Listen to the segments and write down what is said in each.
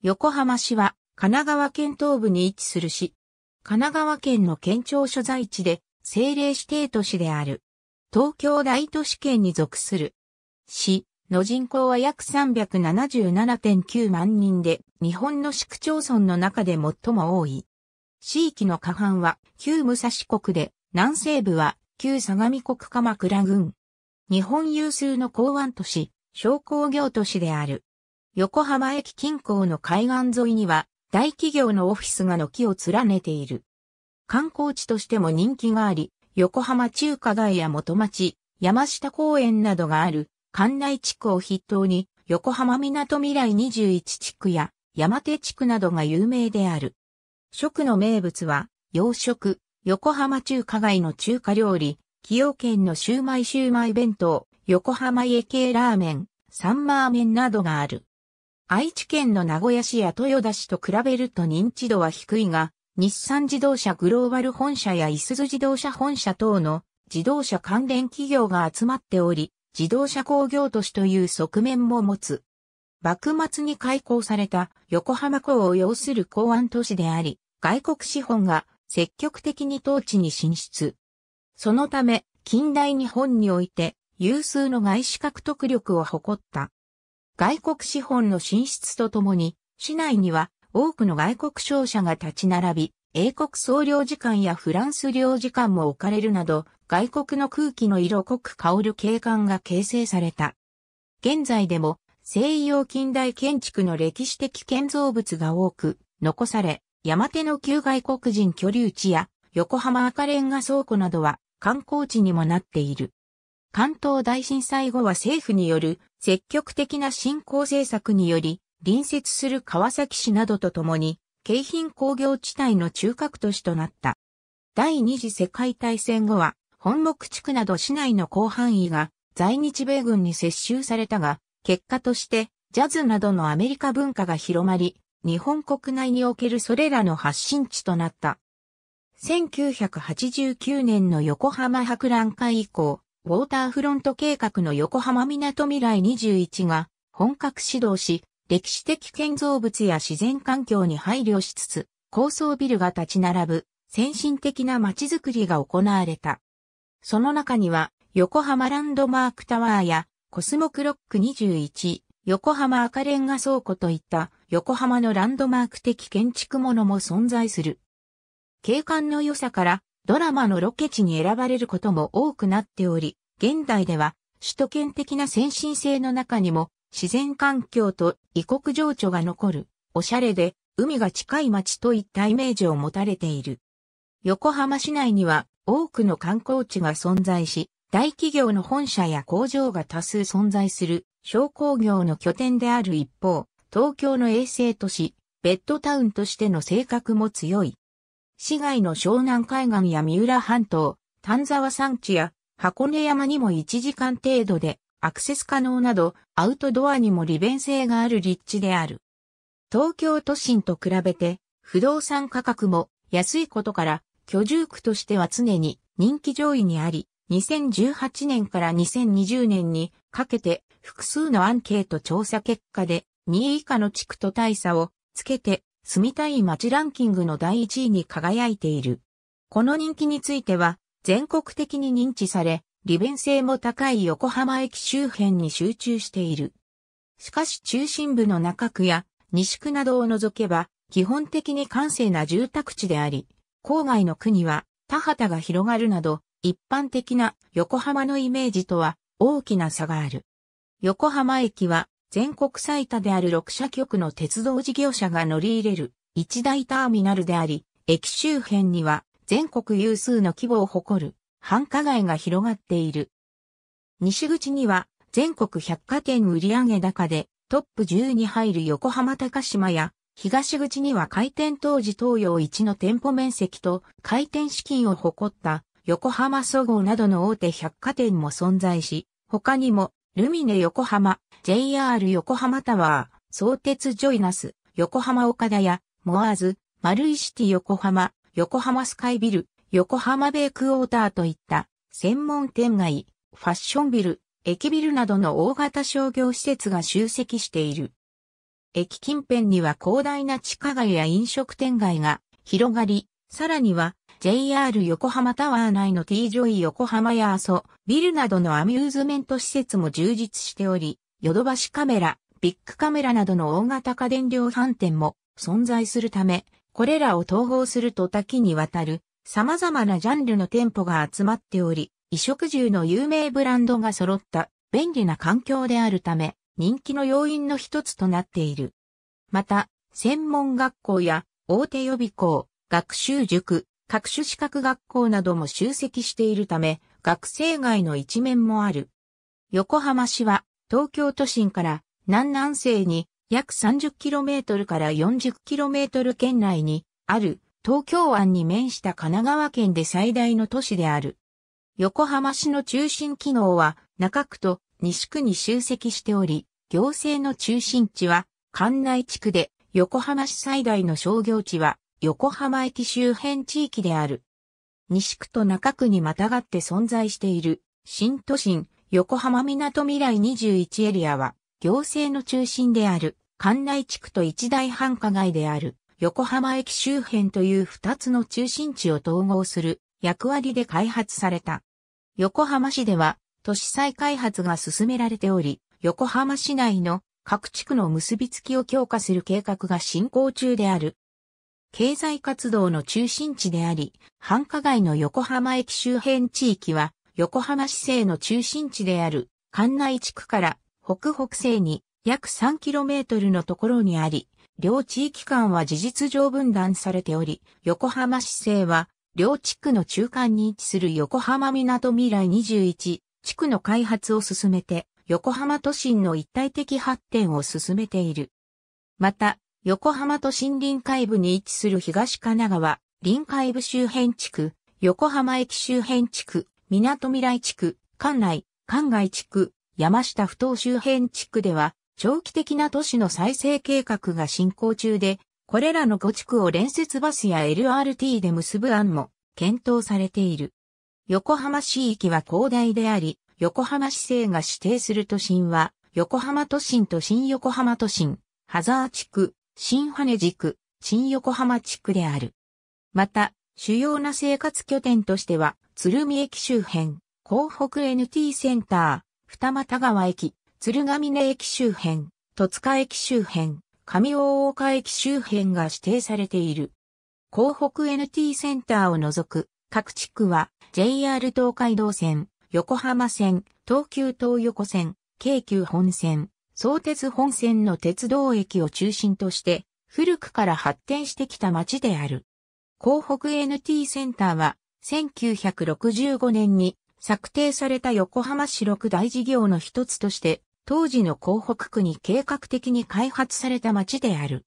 横浜市は神奈川県東部に位置する市。神奈川県の県庁所在地で政令指定都市である。東京大都市圏に属する。市の人口は約377.9万人で、日本の市区町村の中で最も多い。市域の下半は旧武蔵国で、南西部は旧相模国鎌倉郡。日本有数の港湾都市、商工業都市である。横浜駅近郊の海岸沿いには大企業のオフィスが軒を連ねている。観光地としても人気があり、横浜中華街や元町、山下公園などがある関内地区を筆頭に横浜港未来21地区や山手地区などが有名である。食の名物は洋食、横浜中華街の中華料理、崎陽軒のシューマイシューマイ弁当、横浜家系ラーメン、サンマーメンなどがある。愛知県の名古屋市や豊田市と比べると認知度は低いが、日産自動車グローバル本社やいすゞ自動車本社等の自動車関連企業が集まっており、自動車工業都市という側面も持つ。幕末に開港された横浜港を要する港湾都市であり、外国資本が積極的に当地に進出。そのため、近代日本において有数の外資獲得力を誇った。外国資本の進出とともに、市内には多くの外国商社が立ち並び、英国総領事館やフランス領事館も置かれるなど、外国の空気の色濃く香る景観が形成された。現在でも西洋近代建築の歴史的建造物が多く残され、山手の旧外国人居留地や横浜赤レンガ倉庫などは観光地にもなっている。関東大震災後は政府による積極的な振興政策により、隣接する川崎市などとともに、京浜工業地帯の中核都市となった。第二次世界大戦後は、本木地区など市内の広範囲が在日米軍に接収されたが、結果としてジャズなどのアメリカ文化が広まり、日本国内におけるそれらの発信地となった。1989年の横浜博覧会以降、ウォーターフロント計画の横浜港未来21が本格始動し、歴史的建造物や自然環境に配慮しつつ、高層ビルが立ち並ぶ先進的な街づくりが行われた。その中には、横浜ランドマークタワーや、コスモクロック21、横浜赤レンガ倉庫といった横浜のランドマーク的建築物も存在する。景観の良さからドラマのロケ地に選ばれることも多くなっており、現代では、首都圏的な先進性の中にも、自然環境と異国情緒が残る、おしゃれで、海が近い街といったイメージを持たれている。横浜市内には多くの観光地が存在し、大企業の本社や工場が多数存在する商工業の拠点である一方、東京の衛星都市、ベッドタウンとしての性格も強い。市外の湘南海岸や三浦半島、丹沢山地や箱根山にも1時間程度でアクセス可能などアウトドアにも利便性がある立地である。東京都心と比べて不動産価格も安いことから居住区としては常に人気上位にあり、2018年から2020年にかけて複数のアンケート調査結果で2位以下の地区と大差をつけて住みたい街ランキングの第1位に輝いている。この人気については全国的に認知され、利便性も高い横浜駅周辺に集中している。しかし中心部の中区や西区などを除けば、基本的に閑静な住宅地であり、郊外の区には田畑が広がるなど、一般的な横浜のイメージとは大きな差がある。横浜駅は全国最多である6社局の鉄道事業者が乗り入れる一大ターミナルであり、駅周辺には全国有数の規模を誇る繁華街が広がっている。西口には全国百貨店売上高でトップ10に入る横浜高島や東口には開店当時東洋一の店舗面積と開店資金を誇った横浜総合などの大手百貨店も存在し、他にもルミネ横浜、JR 横浜タワー、相鉄ジョイナス、横浜岡田やモアーズ、マルイシティ横浜、横浜スカイビル、横浜ベイクォーターといった専門店街、ファッションビル、駅ビルなどの大型商業施設が集積している。駅近辺には広大な地下街や飲食店街が広がり、さらには JR 横浜タワー内の T ジョイ横浜やアソビルなどのアミューズメント施設も充実しており、ヨドバシカメラ、ビッグカメラなどの大型家電量販店も存在するため、これらを統合すると多岐にわたる様々なジャンルの店舗が集まっており、衣食住の有名ブランドが揃った便利な環境であるため、人気の要因の一つとなっている。また、専門学校や大手予備校、学習塾、各種資格学校なども集積しているため、学生街の一面もある。横浜市は東京都心から南南西に約 30km から 40km 圏内にある東京湾に面した神奈川県で最大の都市である。横浜市の中心機能は中区と西区に集積しており、行政の中心地は関内地区で横浜市最大の商業地は横浜駅周辺地域である。西区と中区にまたがって存在している新都心横浜港未来21エリアは行政の中心である、関内地区と一大繁華街である、横浜駅周辺という二つの中心地を統合する役割で開発された。横浜市では、都市再開発が進められており、横浜市内の各地区の結びつきを強化する計画が進行中である。経済活動の中心地であり、繁華街の横浜駅周辺地域は、横浜市政の中心地である、関内地区から北北西に約 3km のところにあり、両地域間は事実上分断されており、横浜市政は両地区の中間に位置する横浜港未来21地区の開発を進めて、横浜都心の一体的発展を進めている。また、横浜都心臨海部に位置する東神奈川、臨海部周辺地区、横浜駅周辺地区、港未来地区、館内、館外地区、山下不当周辺地区では、長期的な都市の再生計画が進行中で、これらの5地区を連接バスや LRT で結ぶ案も検討されている。横浜市域は広大であり、横浜市政が指定する都心は、横浜都心と新横浜都心、ハザー地区、新羽根地区、新横浜地区である。また、主要な生活拠点としては、鶴見駅周辺、港北 NT センター、二俣川駅、鶴ヶ峰駅周辺、戸塚駅周辺、上大岡駅周辺が指定されている。港北 NT センターを除く各地区は JR 東海道線、横浜線、東急東横線、京急本線、相鉄本線の鉄道駅を中心として古くから発展してきた町である。港北 NT センターは1965年に策定された横浜市六大事業の一つとして、当時の港北区に計画的に開発された町である。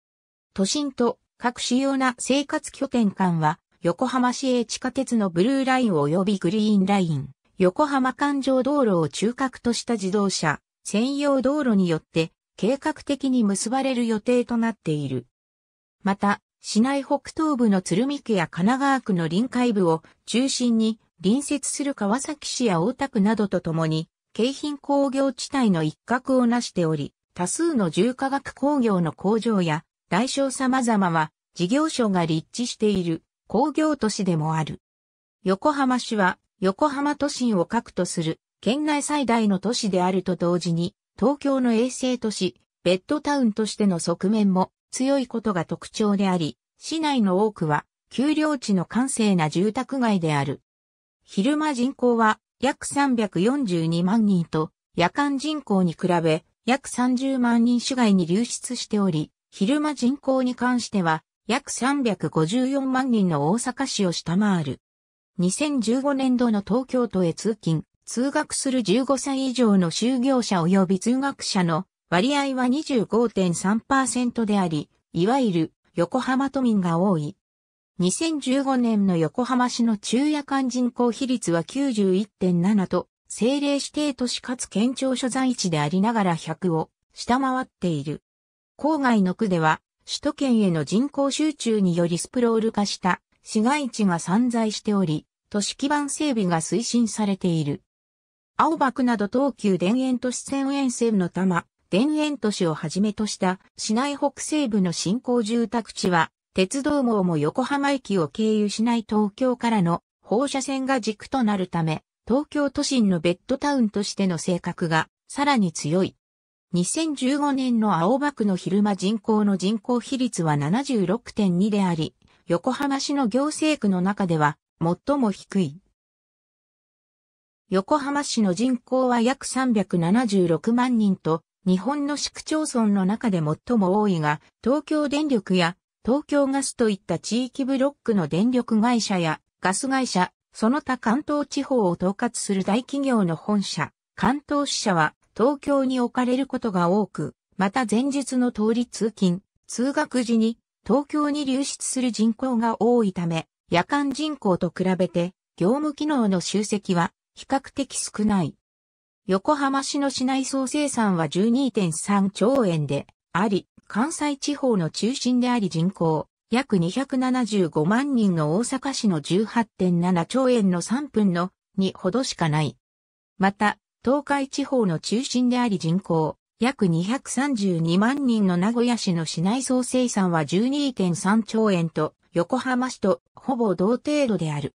都心と各主要な生活拠点間は、横浜市営地下鉄のブルーライン及びグリーンライン、横浜環状道路を中核とした自動車、専用道路によって計画的に結ばれる予定となっている。また、市内北東部の鶴見区や神奈川区の臨海部を中心に隣接する川崎市や大田区などとともに、京浜工業地帯の一角をなしており、多数の重化学工業の工場や、大小様々は、事業所が立地している工業都市でもある。横浜市は、横浜都心を核とする、県内最大の都市であると同時に、東京の衛星都市、ベッドタウンとしての側面も強いことが特徴であり、市内の多くは、丘陵地の閑静な住宅街である。昼間人口は約342万人と、夜間人口に比べ約30万人市外に流出しており、昼間人口に関しては約354万人の大阪市を下回る。2015年度の東京都へ通勤、通学する15歳以上の就業者及び通学者の割合は25.3%であり、いわゆる横浜都民が多い2015年の横浜市の昼夜間人口比率は91.7と、政令指定都市かつ県庁所在地でありながら100を下回っている。郊外の区では、首都圏への人口集中によりスプロール化した市街地が散在しており、都市基盤整備が推進されている。青葉区など東急田園都市線沿線の多摩、田園都市をはじめとした市内北西部の新興住宅地は鉄道網も横浜駅を経由しない東京からの放射線が軸となるため、東京都心のベッドタウンとしての性格がさらに強い。2015年の青葉区の昼間人口の人口比率は76.2であり、横浜市の行政区の中では最も低い。横浜市の人口は約376万人と、日本の市区町村の中で最も多いが、東京電力や東京ガスといった地域ブロックの電力会社やガス会社、その他関東地方を統括する大企業の本社、関東支社は東京に置かれることが多く、また前日の通り通勤、通学時に東京に流出する人口が多いため、夜間人口と比べて業務機能の集積は比較的少ない。横浜市の市内総生産は12.3兆円であり、関西地方の中心であり人口、約275万人の大阪市の18.7兆円の3分の2ほどしかない。また、東海地方の中心であり人口、約232万人の名古屋市の市内総生産は12.3兆円と、横浜市とほぼ同程度である。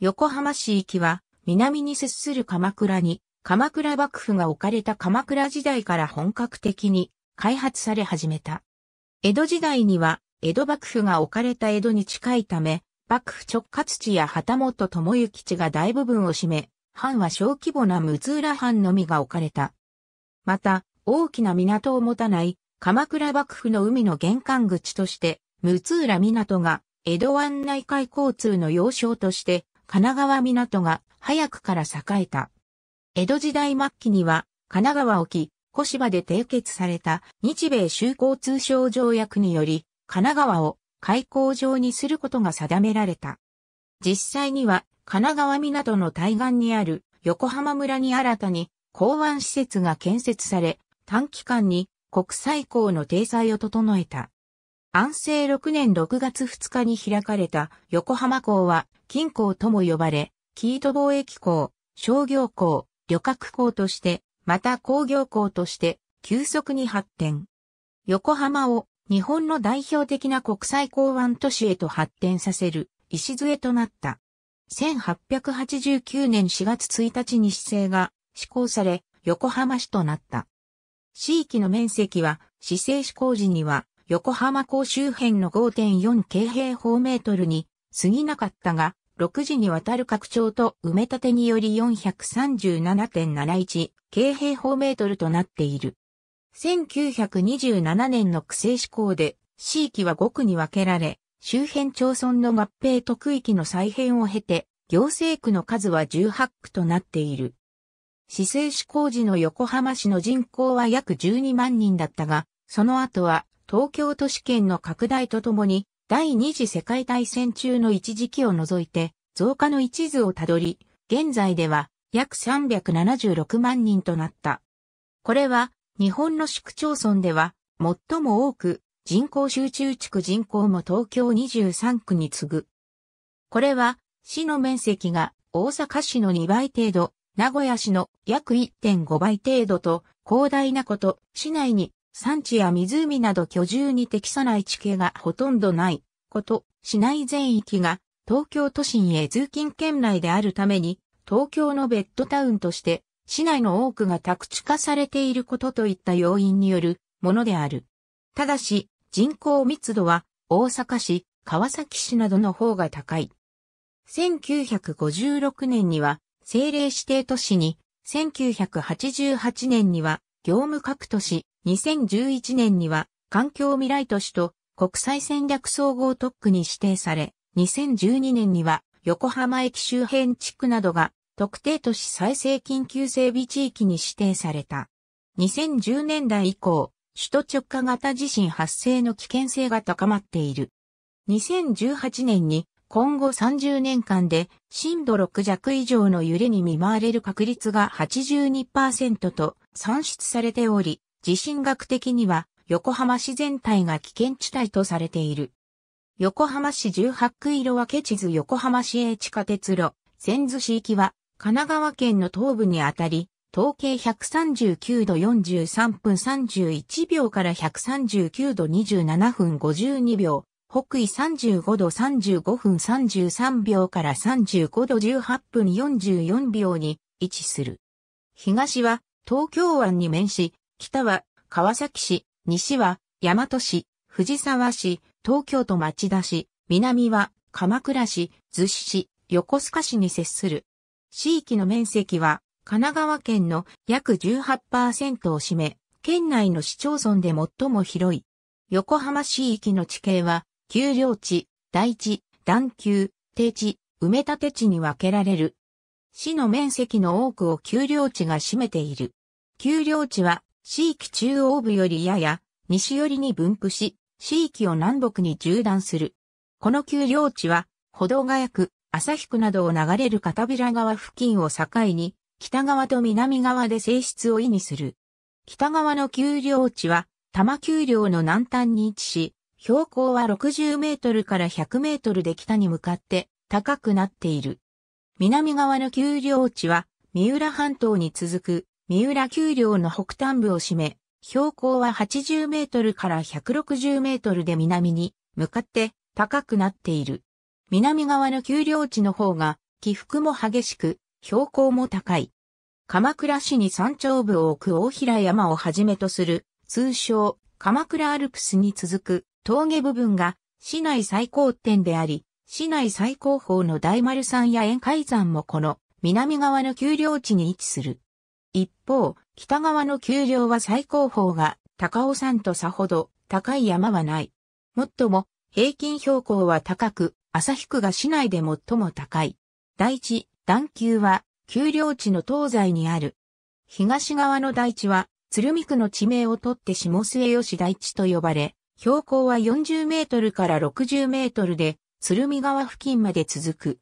横浜市域は、南に接する鎌倉に、鎌倉幕府が置かれた鎌倉時代から本格的に開発され始めた。江戸時代には、江戸幕府が置かれた江戸に近いため、幕府直轄地や旗本智之地が大部分を占め、藩は小規模な六浦藩のみが置かれた。また、大きな港を持たない、鎌倉幕府の海の玄関口として、六浦港が、江戸湾内海交通の要衝として、神奈川港が早くから栄えた。江戸時代末期には、神奈川沖、小芝で締結された日米修好通商条約により、神奈川を開港場にすることが定められた。実際には、神奈川港の対岸にある横浜村に新たに港湾施設が建設され、短期間に国際港の定裁を整えた。安政6年6月2日に開かれた横浜港は金港とも呼ばれ、キート貿易港、商業港、旅客港としてまた工業港として急速に発展。横浜を日本の代表的な国際港湾都市へと発展させる礎となった。1889年4月1日に市政が施行され、横浜市となった。市域の面積は、市政施行時には、横浜港周辺の5.4京平方メートルに過ぎなかったが、6時にわたる拡張と埋め立てにより437.71京平方メートルとなっている。1927年の区政施行で、地域は5区に分けられ、周辺町村の合併特域の再編を経て、行政区の数は18区となっている。市政施行時の横浜市の人口は約12万人だったが、その後は東京都市圏の拡大とともに第二次世界大戦中の一時期を除いて、増加の一途をたどり、現在では約376万人となった。これは、日本の市区町村では、最も多く、人口集中地区人口も東京23区に次ぐ。これは、市の面積が大阪市の2倍程度、名古屋市の約1.5倍程度と、広大なこと、市内に山地や湖など居住に適さない地形がほとんどないこと、市内全域が東京都心へ通勤圏内であるために、東京のベッドタウンとして、市内の多くが宅地化されていることといった要因によるものである。ただし、人口密度は大阪市、川崎市などの方が高い。1956年には政令指定都市に、1988年には業務各都市、2011年には環境未来都市と国際戦略総合特区に指定され、2012年には横浜駅周辺地区などが特定都市再生緊急整備地域に指定された。2010年代以降、首都直下型地震発生の危険性が高まっている。2018年に今後30年間で震度6弱以上の揺れに見舞われる確率が82%と算出されており、地震学的には横浜市全体が危険地帯とされている。横浜市18区色分け地図横浜市営地下鉄路、千津市行きは神奈川県の東部にあたり、統計139度43分31秒から139度27分52秒、北緯35度35分33秒から35度18分44秒に位置する。東は東京湾に面し、北は川崎市、西は大和市、藤沢市、東京都町田市、南は鎌倉市、逗子市、横須賀市に接する。市域の面積は神奈川県の約18%を占め、県内の市町村で最も広い。横浜市域の地形は、丘陵地、大地、段丘、低地、埋め立て地に分けられる。市の面積の多くを丘陵地が占めている。丘陵地は地域中央部よりやや西寄りに分布し、地域を南北に縦断する。この丘陵地は、歩道が谷区、旭区などを流れる片平川付近を境に、北側と南側で性質を意味する。北側の丘陵地は、多摩丘陵の南端に位置し、標高は60メートルから100メートルで北に向かって高くなっている。南側の丘陵地は、三浦半島に続く三浦丘陵の北端部を占め、標高は80メートルから160メートルで南に向かって高くなっている。南側の丘陵地の方が起伏も激しく、標高も高い。鎌倉市に山頂部を置く大平山をはじめとする、通称、鎌倉アルプスに続く峠部分が市内最高点であり、市内最高峰の大丸山や宴海山もこの南側の丘陵地に位置する。一方、北側の丘陵は最高峰が高尾山とさほど高い山はない。もっとも、平均標高は高く、旭区が市内で最も高い。第地、段丘は、丘陵地の東西にある。東側の大地は、鶴見区の地名を取って下末吉大地と呼ばれ、標高は40メートルから60メートルで、鶴見川付近まで続く。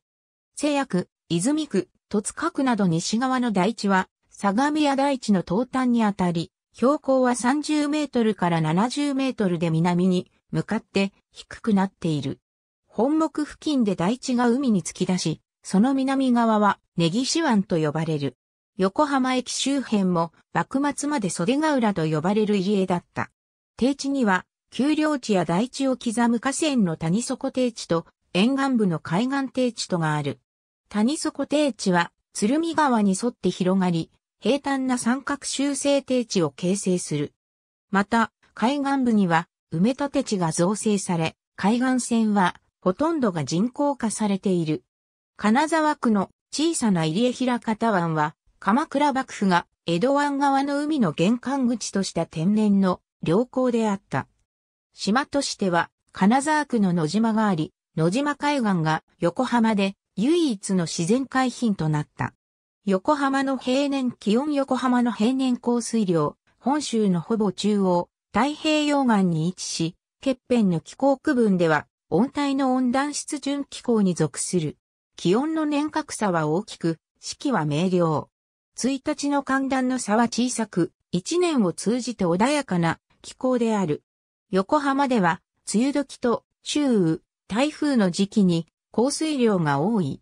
西野区、泉区、戸塚区など西側の大地は、相模屋大地の東端にあたり、標高は30メートルから70メートルで南に向かって低くなっている。本木付近で大地が海に突き出し、その南側は根岸湾と呼ばれる。横浜駅周辺も幕末まで袖ヶ浦と呼ばれる家だった。低地には、丘陵地や大地を刻む河川の谷底低地と沿岸部の海岸低地とがある。谷底低地は鶴見川に沿って広がり、平坦な三角修正定地を形成する。また、海岸部には埋め立て地が造成され、海岸線はほとんどが人工化されている。金沢区の小さな入江平方湾は、鎌倉幕府が江戸湾側の海の玄関口とした天然の良港であった。島としては、金沢区の野島があり、野島海岸が横浜で唯一の自然海浜となった。横浜の平年気温横浜の平年降水量、本州のほぼ中央、太平洋岸に位置し、欠片の気候区分では、温帯の温暖湿潤気候に属する。気温の年較差は大きく、四季は明瞭。1日の寒暖の差は小さく、1年を通じて穏やかな気候である。横浜では、梅雨時と、中雨、台風の時期に降水量が多い。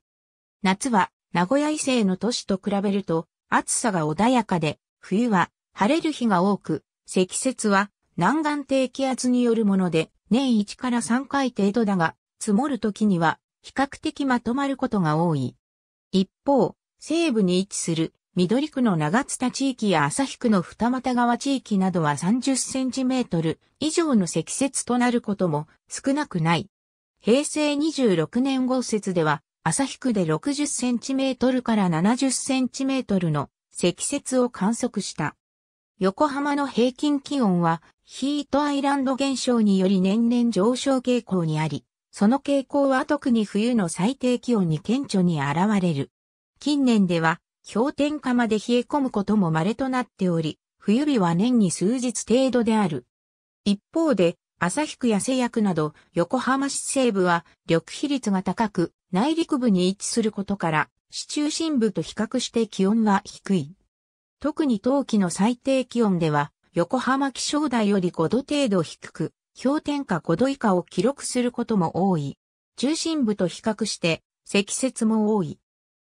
夏は名古屋以西の都市と比べると暑さが穏やかで、冬は晴れる日が多く、積雪は南岸低気圧によるもので、年1から3回程度だが、積もる時には比較的まとまることが多い。一方、西部に位置する緑区の長津田地域や旭区の二俣川地域などは30センチメートル以上の積雪となることも少なくない。平成26年豪雪では朝日区で60センチメートルから70センチメートルの積雪を観測した。横浜の平均気温はヒートアイランド現象により年々上昇傾向にあり、その傾向は特に冬の最低気温に顕著に現れる。近年では氷点下まで冷え込むことも稀となっており、冬日は年に数日程度である。一方で、朝日区や製薬など横浜市西部は緑肥率が高く、内陸部に位置することから、市中心部と比較して気温は低い。特に冬季の最低気温では、横浜気象台より5度程度低く、氷点下5度以下を記録することも多い。中心部と比較して積雪も多い。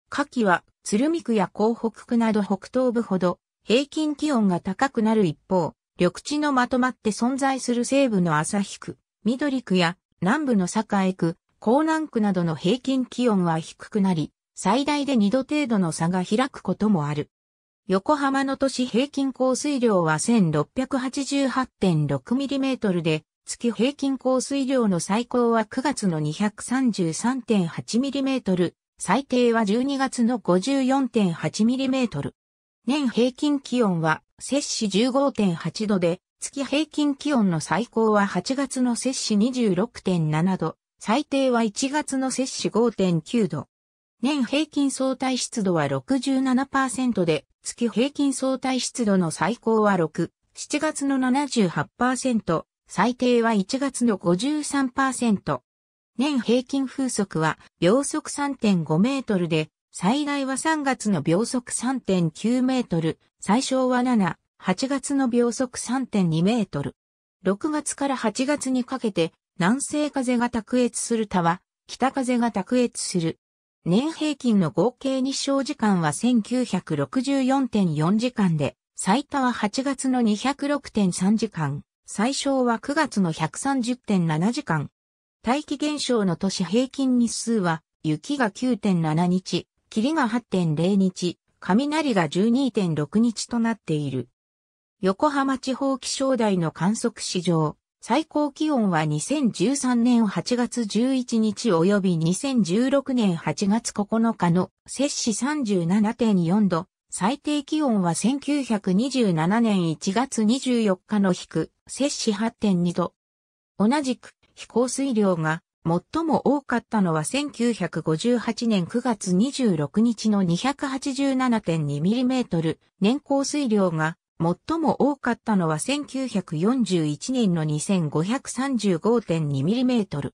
夏季は鶴見区や港北区など北東部ほど平均気温が高くなる一方、緑地のまとまって存在する西部の旭区、緑区や南部の栄区、江南区などの平均気温は低くなり、最大で2度程度の差が開くこともある。横浜の都市平均降水量は 1688.6mm で、月平均降水量の最高は9月の 233.8mm、最低は12月の 54.8mm。年平均気温は摂氏15.8度で、月平均気温の最高は8月の摂氏26.7度、最低は1月の摂氏5.9度。年平均相対湿度は67%で、月平均相対湿度の最高は6、7月の78%、最低は1月の53%。年平均風速は秒速3.5メートルで、最大は3月の秒速3.9メートル、最小は7、8月の秒速3.2メートル。6月から8月にかけて南西風が卓越する他は、北風が卓越する。年平均の合計日照時間は1964.4時間で、最多は8月の206.3時間、最小は9月の130.7時間。大気現象の都市平均日数は、雪が9.7日、霧が8.0日、雷が12.6日となっている。横浜地方気象台の観測史上、最高気温は2013年8月11日及び2016年8月9日の摂氏37.4度、最低気温は1927年1月24日の低、摂氏8.2度。同じく飛行水量が最も多かったのは1958年9月26日の 287.2mm、年降水量が最も多かったのは1941年の 2535.2mm。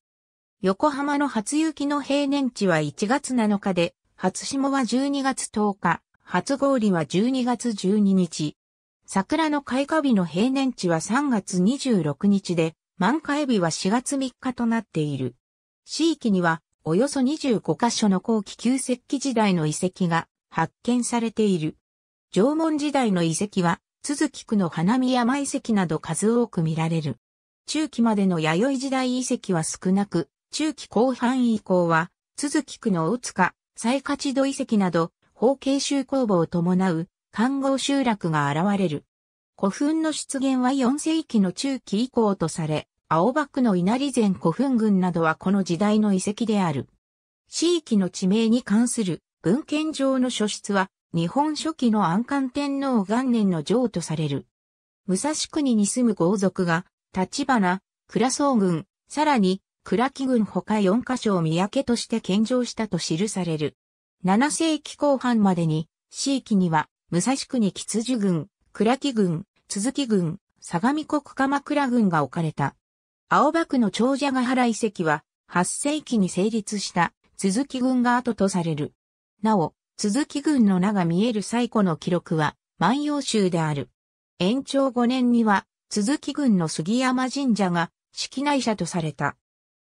横浜の初雪の平年値は1月7日で、初霜は12月10日、初氷は12月12日。桜の開花日の平年値は3月26日で、満開日は4月3日となっている。地域には、およそ25カ所の後期旧石器時代の遺跡が発見されている。縄文時代の遺跡は都筑区の花見山遺跡など数多く見られる。中期までの弥生時代遺跡は少なく、中期後半以降は、都筑区の大塚、西勝土遺跡など、方形集工房を伴う、環合集落が現れる。古墳の出現は4世紀の中期以降とされ、青葉区の稲荷前古墳群などはこの時代の遺跡である。地域の地名に関する文献上の書室は日本初期の安官天皇元年の城とされる。武蔵国に住む豪族が、立花、倉総軍、さらに、倉木軍他4カ所を三宅として献上したと記される。7世紀後半までに、地域には、武蔵国吉寿軍、倉木軍、鈴木軍、相模国鎌倉軍が置かれた。青葉区の長者ヶ原遺跡は、8世紀に成立した、鈴木軍が後とされる。なお、続き軍の名が見える最古の記録は、万葉集である。延長5年には、続き軍の杉山神社が、式内社とされた。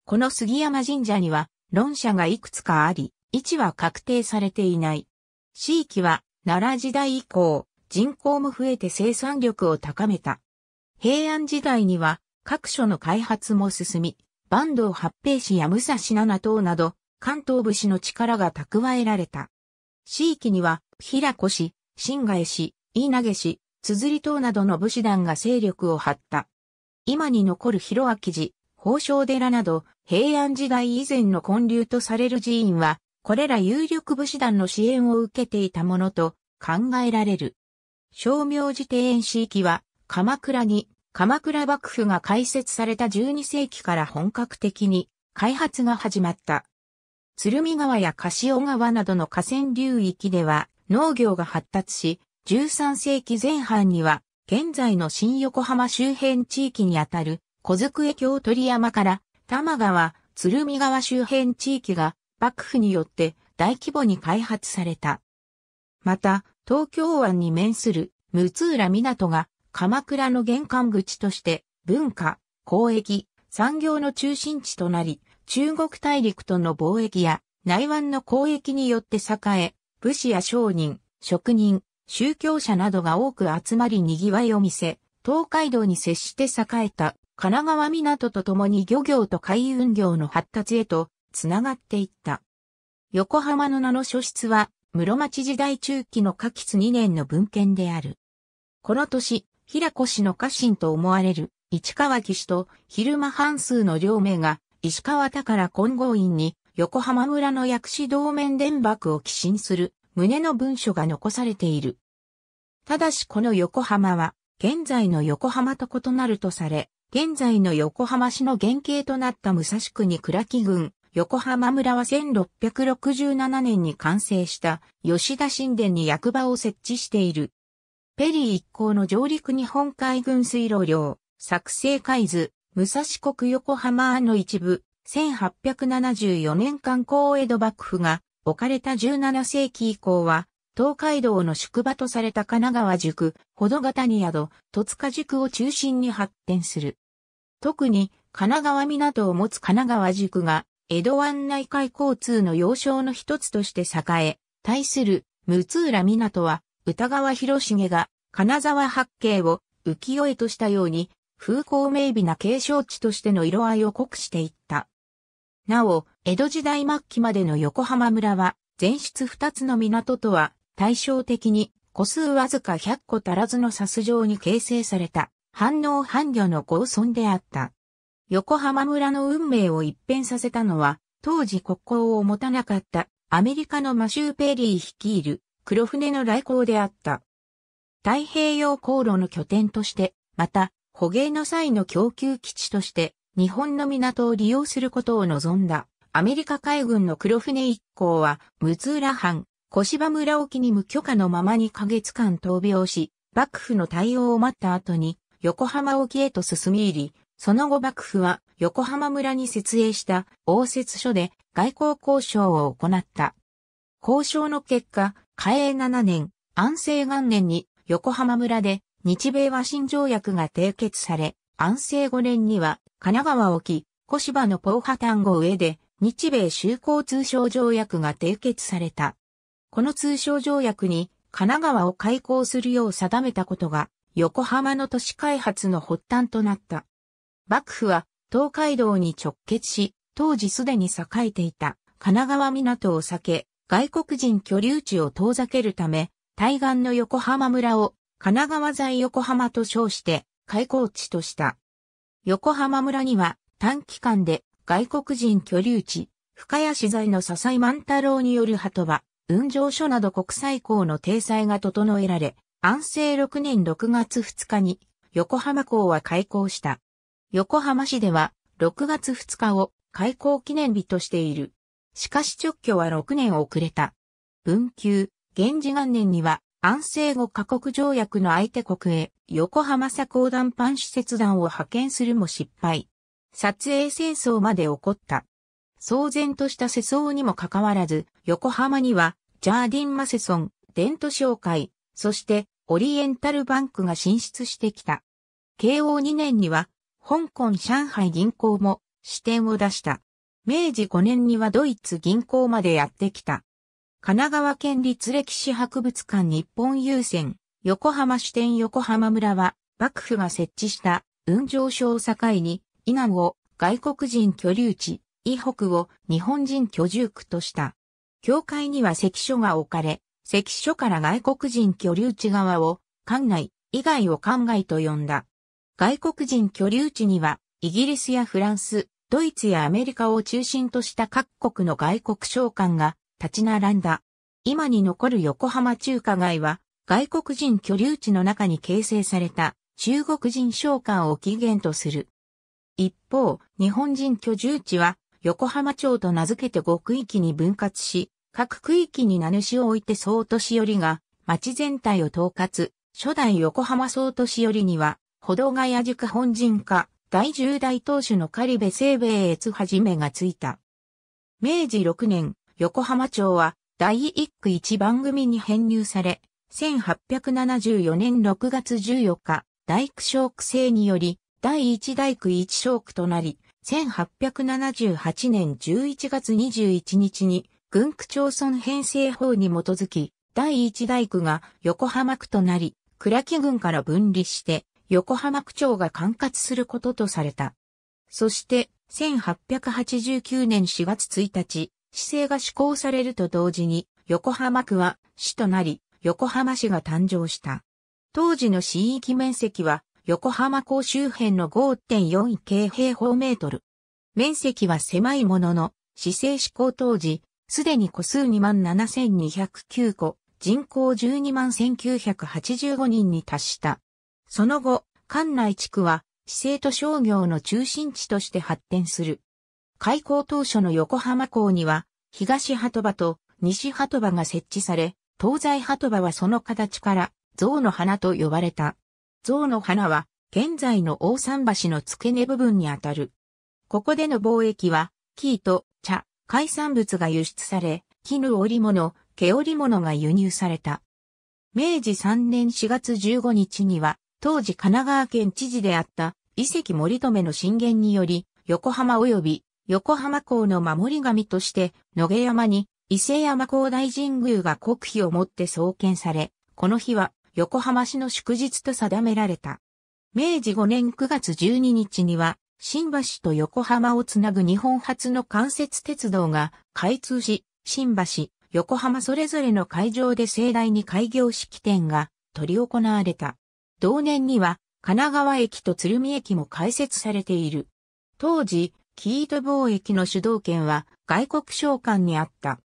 この杉山神社には、論者がいくつかあり、位置は確定されていない。地域は、奈良時代以降、人口も増えて生産力を高めた。平安時代には、各所の開発も進み、坂東八平氏や武蔵七島など、関東武士の力が蓄えられた。地域には、平子氏、新外氏、稲毛氏、綴り島などの武士団が勢力を張った。今に残る広明寺、宝生寺など、平安時代以前の建立とされる寺院は、これら有力武士団の支援を受けていたものと考えられる。正明寺庭園地域は、鎌倉に、鎌倉幕府が開設された12世紀から本格的に開発が始まった。鶴見川や柏川などの河川流域では農業が発達し、13世紀前半には現在の新横浜周辺地域にあたる小机京鳥山から多摩川、鶴見川周辺地域が幕府によって大規模に開発された。また、東京湾に面する六浦港が鎌倉の玄関口として文化、交易、産業の中心地となり、中国大陸との貿易や内湾の交易によって栄え、武士や商人、職人、宗教者などが多く集まり賑わいを見せ、東海道に接して栄えた神奈川港とともに漁業と海運業の発達へとつながっていった。横浜の名の書室は室町時代中期の夏季2年の文献である。この年、平子氏の家臣と思われる市川岸と昼間半数の両名が石川宝金剛院に横浜村の薬師同盟電幕を寄進する旨の文書が残されている。ただしこの横浜は現在の横浜と異なるとされ、現在の横浜市の原型となった武蔵国倉木郡、横浜村は1667年に完成した吉田神殿に役場を設置している。ペリー一行の上陸日本海軍水路領、作成海図、武蔵国横浜の一部、1874年間高江戸幕府が置かれた17世紀以降は、東海道の宿場とされた神奈川塾、ほどが谷宿、戸塚塾を中心に発展する。特に、神奈川港を持つ神奈川塾が、江戸湾内海交通の要衝の一つとして栄え、対する、六浦港は、歌川広重が、金沢八景を浮世絵としたように、風光明媚な景勝地としての色合いを濃くしていった。なお、江戸時代末期までの横浜村は、全室2つの港とは、対照的に、個数わずか100個足らずのサス状に形成された、反応反魚の合村であった。横浜村の運命を一変させたのは、当時国交を持たなかったアメリカのマシュー・ペリー率いる黒船の来航であった。太平洋航路の拠点として、また捕鯨の際の供給基地として日本の港を利用することを望んだアメリカ海軍の黒船一行はムツーラ藩小芝村沖に無許可のまま2ヶ月間闘病し、幕府の対応を待った後に横浜沖へと進み入り、その後幕府は横浜村に設営した応接所で外交交渉を行った。交渉の結果、嘉永7年、安政元年に横浜村で日米和親条約が締結され、安政5年には神奈川沖、小芝のポーハタン号上で日米修好通商条約が締結された。この通商条約に神奈川を開港するよう定めたことが横浜の都市開発の発端となった。幕府は東海道に直結し、当時すでに栄えていた神奈川港を避け、外国人居留地を遠ざけるため、対岸の横浜村を神奈川在横浜と称して開港地とした。横浜村には短期間で外国人居留地、深谷資材の笹井万太郎による鳩場、運上書など国際港の体裁が整えられ、安政6年6月2日に横浜港は開港した。横浜市では6月2日を開港記念日としている。しかし直居は6年遅れた。文久、源氏元年には安政5カ国条約の相手国へ横浜左高団パン施設団を派遣するも失敗。撮影戦争まで起こった。騒然とした世相にもかかわらず、横浜にはジャーディン・マセソン、デント商会、そしてオリエンタルバンクが進出してきた。慶応2年には香港上海銀行も支店を出した。明治5年にはドイツ銀行までやってきた。神奈川県立歴史博物館日本郵船、横浜支店横浜村は、幕府が設置した運上省を境に、伊南を外国人居留地、伊北を日本人居住区とした。教会には関所が置かれ、関所から外国人居留地側を、館内、以外を館外と呼んだ。外国人居留地には、イギリスやフランス、ドイツやアメリカを中心とした各国の外国商館が立ち並んだ。今に残る横浜中華街は、外国人居留地の中に形成された中国人商館を起源とする。一方、日本人居住地は横浜町と名付けて5区域に分割し、各区域に名主を置いて総都市寄りが町全体を統括。初代横浜総都市寄りには、歩道ヶ谷塾本人化、第10代当主の狩部清兵衛越はじめがついた。明治6年、横浜町は第一区一番組に編入され、1874年6月14日、大区小区制により、第一大区一小区となり、1878年11月21日に、軍区町村編成法に基づき、第一大区が横浜区となり、倉木郡から分離して、横浜区長が管轄することとされた。そして、1889年4月1日、市政が施行されると同時に、横浜区は市となり、横浜市が誕生した。当時の市域面積は、横浜港周辺の5.4京平方メートル。面積は狭いものの、市政施行当時、すでに個数27,209個、人口121,985人に達した。その後、館内地区は、市政と商業の中心地として発展する。開港当初の横浜港には、東鳩場と西鳩場が設置され、東西鳩場はその形から、象の花と呼ばれた。象の花は、現在の大桟橋の付け根部分にあたる。ここでの貿易は、木と茶、海産物が輸出され、絹織物、毛織物が輸入された。明治3年4月15日には、当時神奈川県知事であった、遺跡森留の震源により、横浜及び横浜港の守り神として、野毛山に伊勢山高大神宮が国費をもって創建され、この日は横浜市の祝日と定められた。明治5年9月12日には、新橋と横浜をつなぐ日本初の間接鉄道が開通し、新橋、横浜それぞれの会場で盛大に開業式典が取り行われた。同年には、神奈川駅と鶴見駅も開設されている。当時、キート貿易の主導権は外国商館にあった。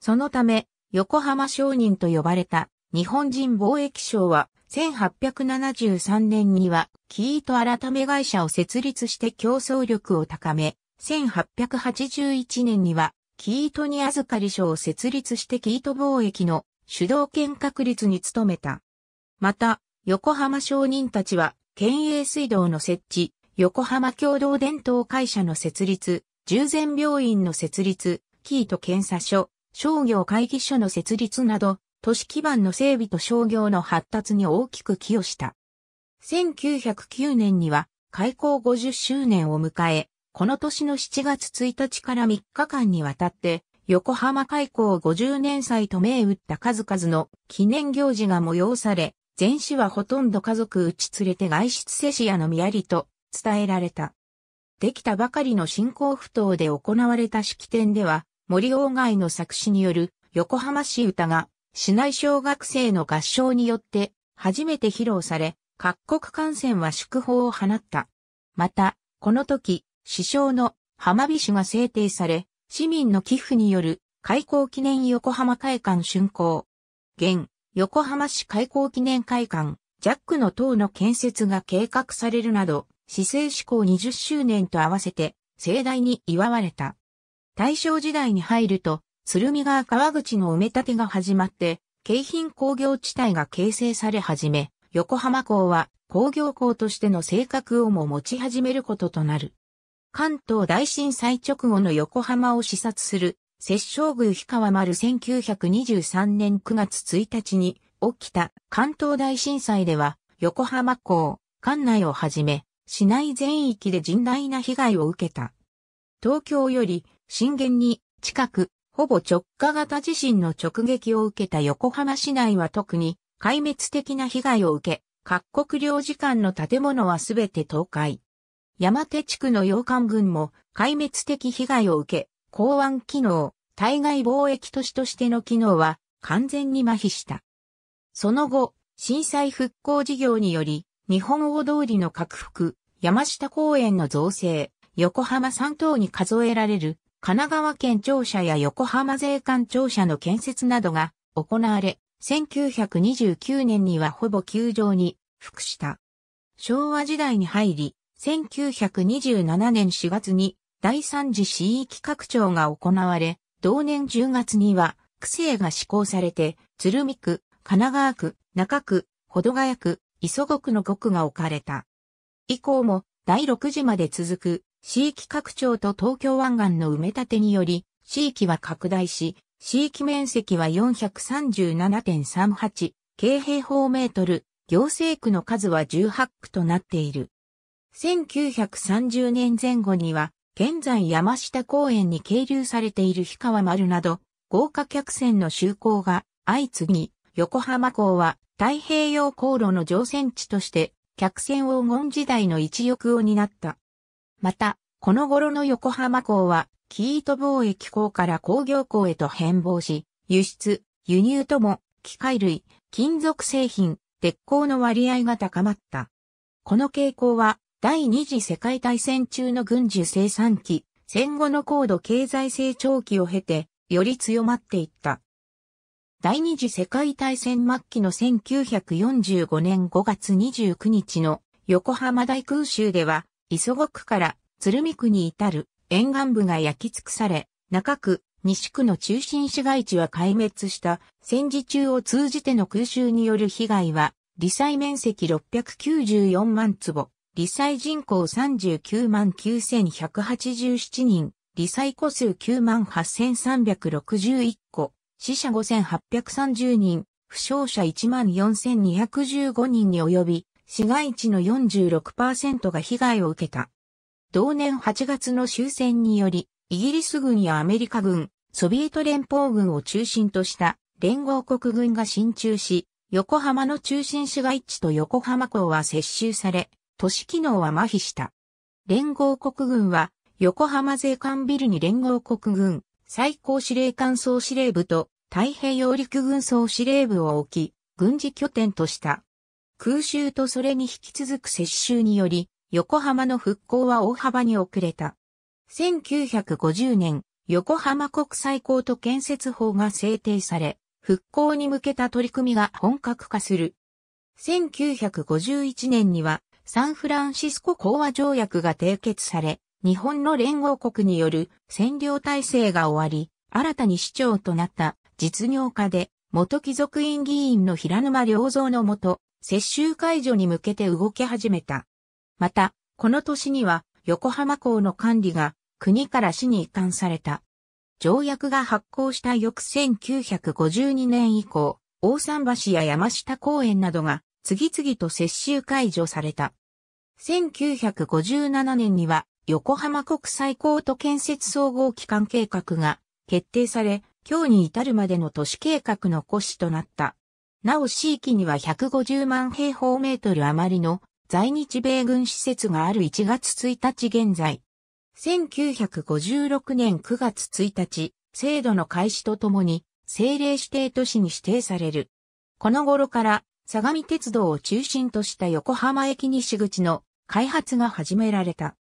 そのため、横浜商人と呼ばれた日本人貿易商は1873年にはキート改め会社を設立して競争力を高め、1881年にはキートに預かり所を設立してキート貿易の主導権確立に努めた。また、横浜商人たちは県営水道の設置、横浜共同伝統会社の設立、従前病院の設立、キート検査所、商業会議所の設立など、都市基盤の整備と商業の発達に大きく寄与した。1909年には開校50周年を迎え、この年の7月1日から3日間にわたって、横浜開港50年祭と銘打った数々の記念行事が催され、全市はほとんど家族打ち連れて外出せしやのみやりと伝えられた。できたばかりの新興不当で行われた式典では、森鴎外の作詞による横浜市歌が、市内小学生の合唱によって初めて披露され、各国観戦は祝砲を放った。また、この時、首相の浜菱が制定され、市民の寄付による開港記念横浜会館竣工。現、横浜市開港記念会館、ジャックの塔の建設が計画されるなど、市政志向20周年と合わせて盛大に祝われた。大正時代に入ると、鶴見川川口の埋め立てが始まって、京浜工業地帯が形成され始め、横浜港は工業港としての性格をも持ち始めることとなる。関東大震災直後の横浜を視察する、摂政宮氷川丸1923年9月1日に起きた関東大震災では、横浜港、館内をはじめ、市内全域で甚大な被害を受けた。東京より震源に近く、ほぼ直下型地震の直撃を受けた横浜市内は特に壊滅的な被害を受け、各国領事館の建物はすべて倒壊。山手地区の洋館群も壊滅的被害を受け、港湾機能、対外貿易都市としての機能は完全に麻痺した。その後、震災復興事業により、日本大通りの拡幅、山下公園の造成、横浜3等に数えられる、神奈川県庁舎や横浜税関庁舎の建設などが行われ、1929年にはほぼ球場に服した。昭和時代に入り、1927年4月に第三次市域拡張が行われ、同年10月には区政が施行されて、鶴見区、神奈川区、中区、保土ヶ谷区、磯子区の国が置かれた。以降も第6次まで続く地域拡張と東京湾岸の埋め立てにより、地域は拡大し、地域面積は437.38京平方メートル、行政区の数は18区となっている。1930年前後には、現在山下公園に係留されている氷川丸など、豪華客船の就航が相次ぎ、横浜港は太平洋航路の乗船地として客船黄金時代の一翼を担った。また、この頃の横浜港は、キート貿易港から工業港へと変貌し、輸出、輸入とも、機械類、金属製品、鉄鋼の割合が高まった。この傾向は、第二次世界大戦中の軍需生産期、戦後の高度経済成長期を経て、より強まっていった。第二次世界大戦末期の1945年5月29日の横浜大空襲では、磯子区から鶴見区に至る沿岸部が焼き尽くされ、中区、西区の中心市街地は壊滅した戦時中を通じての空襲による被害は、理災面積694万坪、理災人口39万9187人、理災個数9万8361個、死者5830人、負傷者14215人に及び、市街地の46%が被害を受けた。同年8月の終戦により、イギリス軍やアメリカ軍、ソビエト連邦軍を中心とした連合国軍が進駐し、横浜の中心市街地と横浜港は接収され、都市機能は麻痺した。連合国軍は、横浜税関ビルに連合国軍、最高司令官総司令部と太平洋陸軍総司令部を置き、軍事拠点とした。空襲とそれに引き続く接収により、横浜の復興は大幅に遅れた。1950年、横浜国際港と建設法が制定され、復興に向けた取り組みが本格化する。1951年には、サンフランシスコ講和条約が締結され、日本の連合国による占領体制が終わり、新たに市長となった実業家で、元貴族院議員の平沼良造のもと、接収解除に向けて動き始めた。また、この年には、横浜港の管理が、国から市に移管された。条約が発行した翌1952年以降、大桟橋や山下公園などが、次々と接収解除された。1957年には、横浜国際港と建設総合機関計画が決定され、今日に至るまでの都市計画の骨子となった。なお地域には150万平方メートル余りの在日米軍施設がある1月1日現在。1956年9月1日、制度の開始とともに政令指定都市に指定される。この頃から相模鉄道を中心とした横浜駅西口の開発が始められた。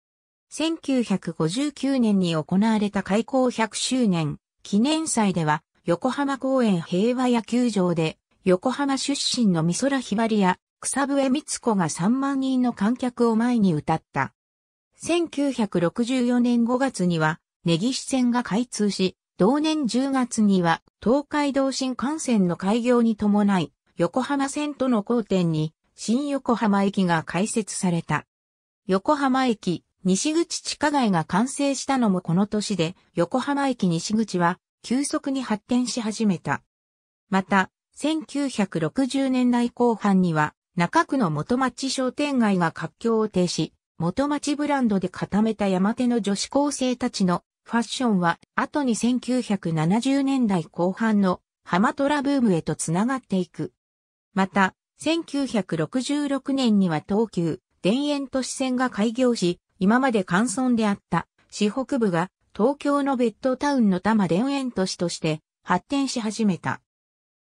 1959年に行われた開港100周年記念祭では、横浜公園平和野球場で、横浜出身の美空ひばりや草笛光子が3万人の観客を前に歌った。1964年5月には、根岸線が開通し、同年10月には東海道新幹線の開業に伴い、横浜線との交点に新横浜駅が開設された。横浜駅、西口地下街が完成したのもこの年で、横浜駅西口は急速に発展し始めた。また、1960年代後半には、中区の元町商店街が活況を呈し、元町ブランドで固めた山手の女子高生たちのファッションは、後に1970年代後半の浜トラブームへとつながっていく。また、1966年には東急、田園都市線が開業し、今まで乾村であった市北部が東京のベッドタウンの多摩田園都市として発展し始めた。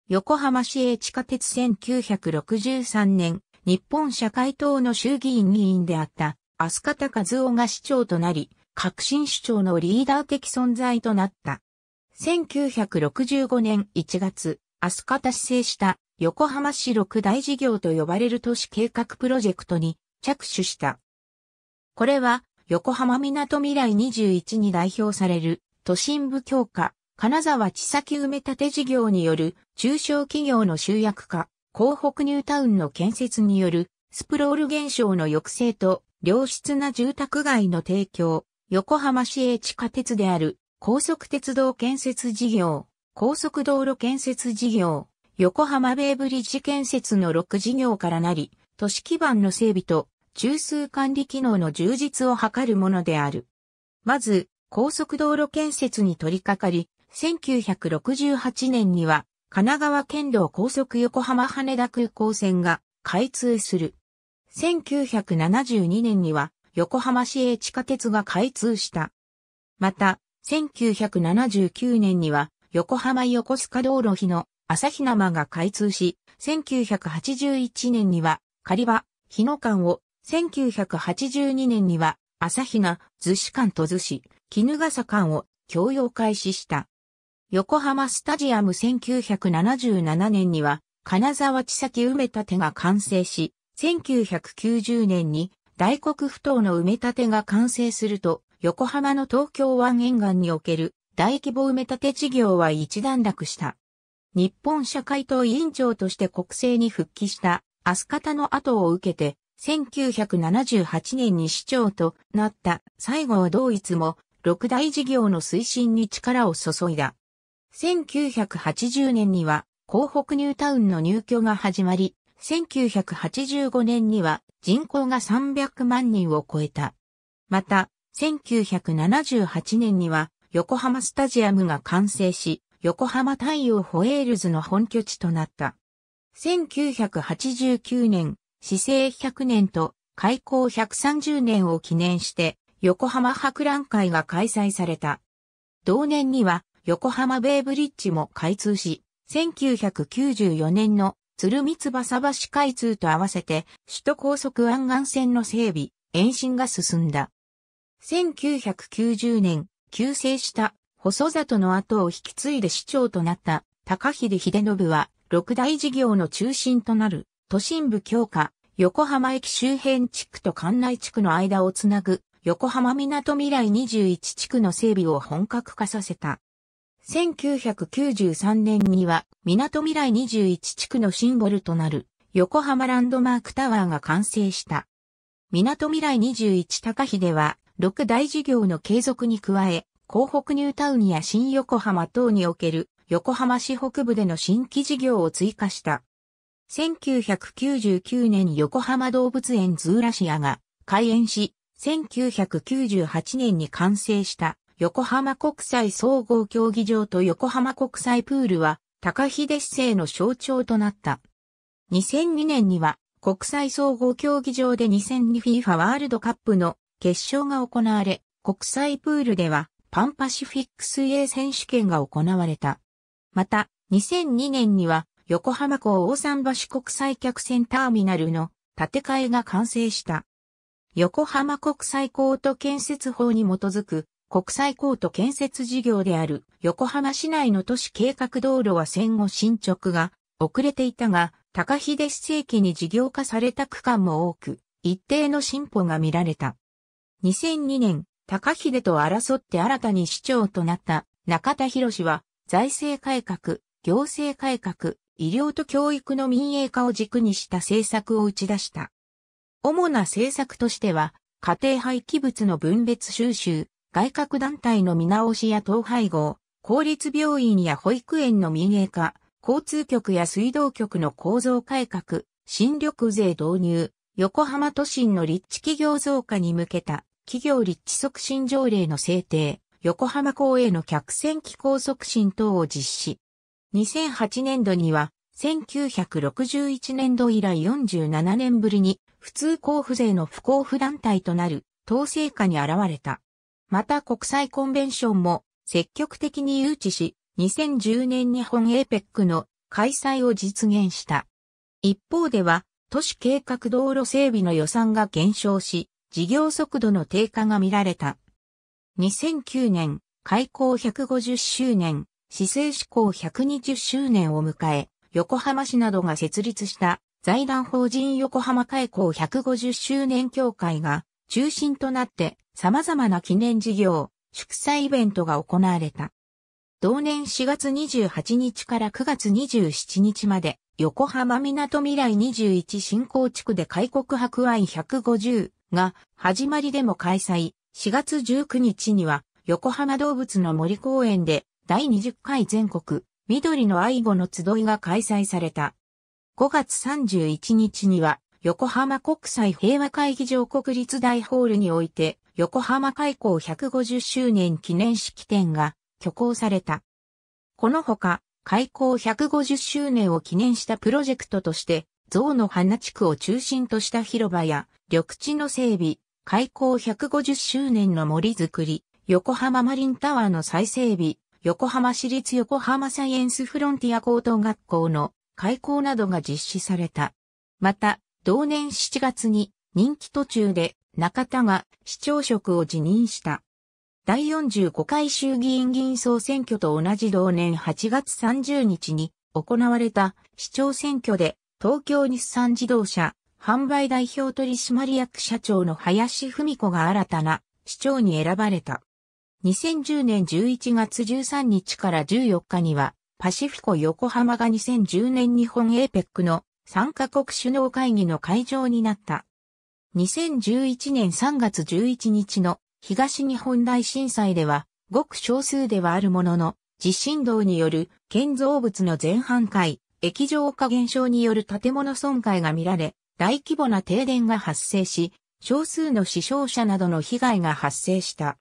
横浜市営地下鉄1963年、日本社会党の衆議院議員であった飛鳥田和夫が市長となり、革新主張のリーダー的存在となった。1965年1月、飛鳥田市政した横浜市六大事業と呼ばれる都市計画プロジェクトに着手した。これは、横浜港未来21に代表される、都心部強化、金沢地先埋め立て事業による、中小企業の集約化、港北ニュータウンの建設による、スプロール現象の抑制と、良質な住宅街の提供、横浜市営地下鉄である、高速鉄道建設事業、高速道路建設事業、横浜ベイブリッジ建設の6事業からなり、都市基盤の整備と中枢管理機能の充実を図るものである。まず、高速道路建設に取り掛かり、1968年には、神奈川県道高速横浜羽田空港線が開通する。1972年には、横浜市営地下鉄が開通した。また、1979年には、横浜横須賀道路日の朝日生が開通し、1981年には、狩場、日野間を1982年には、朝日が、逗子館と逗子、絹笠館を共用開始した。横浜スタジアム1977年には、金沢千崎埋め立てが完成し、1990年に大黒不当の埋め立てが完成すると、横浜の東京湾沿岸における大規模埋め立て事業は一段落した。日本社会党委員長として国政に復帰した、明日方の後を受けて、1978年に市長となった西郷同一も六大事業の推進に力を注いだ。1980年には港北ニュータウンの入居が始まり、1985年には人口が300万人を超えた。また、1978年には横浜スタジアムが完成し、横浜太陽ホエールズの本拠地となった。1989年、市政100年と開港130年を記念して横浜博覧会が開催された。同年には横浜ベイブリッジも開通し、1994年の鶴見翼橋開通と合わせて首都高速湾岸線の整備、延伸が進んだ。1990年、急成した細里の後を引き継いで市長となった高秀秀信は六大事業の中心となる都心部強化、横浜駅周辺地区と関内地区の間をつなぐ横浜港未来21地区の整備を本格化させた。1993年には港未来21地区のシンボルとなる横浜ランドマークタワーが完成した。港未来21高では6大事業の継続に加え、港北ニュータウンや新横浜等における横浜市北部での新規事業を追加した。1999年横浜動物園ズーラシアが開園し、1998年に完成した横浜国際総合競技場と横浜国際プールは高秀市政の象徴となった。2002年には国際総合競技場で 2002FIFA ワールドカップの決勝が行われ、国際プールではパンパシフィック水泳選手権が行われた。また、2002年には横浜港大桟橋国際客船ターミナルの建て替えが完成した。横浜国際港と建設法に基づく国際港と建設事業である横浜市内の都市計画道路は戦後進捗が遅れていたが、高秀市世紀に事業化された区間も多く、一定の進歩が見られた。2002年、高秀と争って新たに市長となった中田博は財政改革、行政改革、医療と教育の民営化を軸にした政策を打ち出した。主な政策としては、家庭廃棄物の分別収集、外郭団体の見直しや統廃合、公立病院や保育園の民営化、交通局や水道局の構造改革、新緑税導入、横浜都心の立地企業増加に向けた企業立地促進条例の制定、横浜港への客船機構促進等を実施。2008年度には、1961年度以来47年ぶりに、普通交付税の不交付団体となる、統制下に現れた。また国際コンベンションも積極的に誘致し、2010年日本 APEC の開催を実現した。一方では、都市計画道路整備の予算が減少し、事業速度の低下が見られた。2009年、開港150周年、市政施行120周年を迎え、横浜市などが設立した財団法人横浜開港150周年協会が中心となって様々な記念事業、祝祭イベントが行われた。同年4月28日から9月27日まで横浜港未来21新興地区で開国博愛150が始まりでも開催。4月19日には横浜動物の森公園で第20回全国緑の愛護の集いが開催された。5月31日には横浜国際平和会議場国立大ホールにおいて横浜開港150周年記念式典が挙行された。このほか開港150周年を記念したプロジェクトとして象の花地区を中心とした広場や緑地の整備、開港150周年の森づくり、横浜マリンタワーの再整備、横浜市立横浜サイエンスフロンティア高等学校の開校などが実施された。また、同年7月に任期途中で中田が市長職を辞任した。第45回衆議院議員総選挙と同じ同年8月30日に行われた市長選挙で東京日産自動車販売代表取締役社長の林文子が新たな市長に選ばれた。2010年11月13日から14日には、パシフィコ横浜が2010年日本 APEC の参加国首脳会議の会場になった。2011年3月11日の東日本大震災では、ごく少数ではあるものの、地震動による建造物の全半壊、液状化現象による建物損壊が見られ、大規模な停電が発生し、少数の死傷者などの被害が発生した。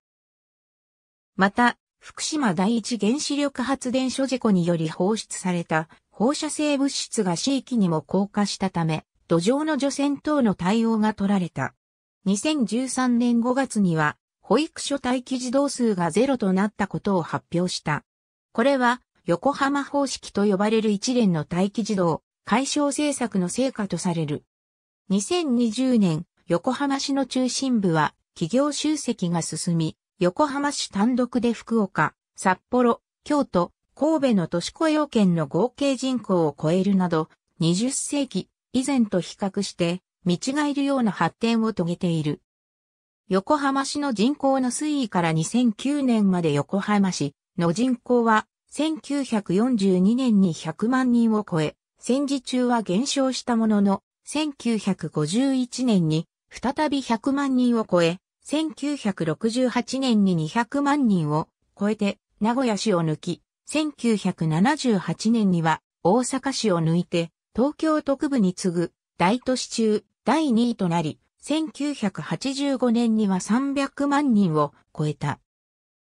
また、福島第一原子力発電所事故により放出された放射性物質が地域にも降下したため、土壌の除染等の対応が取られた。2013年5月には、保育所待機児童数がゼロとなったことを発表した。これは、横浜方式と呼ばれる一連の待機児童解消政策の成果とされる。2020年、横浜市の中心部は企業集積が進み、横浜市単独で福岡、札幌、京都、神戸の都市雇用圏の合計人口を超えるなど、20世紀以前と比較して、見違えるような発展を遂げている。横浜市の人口の推移から2009年まで横浜市の人口は1942年に100万人を超え、戦時中は減少したものの、1951年に再び100万人を超え、1968年に200万人を超えて名古屋市を抜き、1978年には大阪市を抜いて東京特部に次ぐ大都市中第2位となり、1985年には300万人を超えた。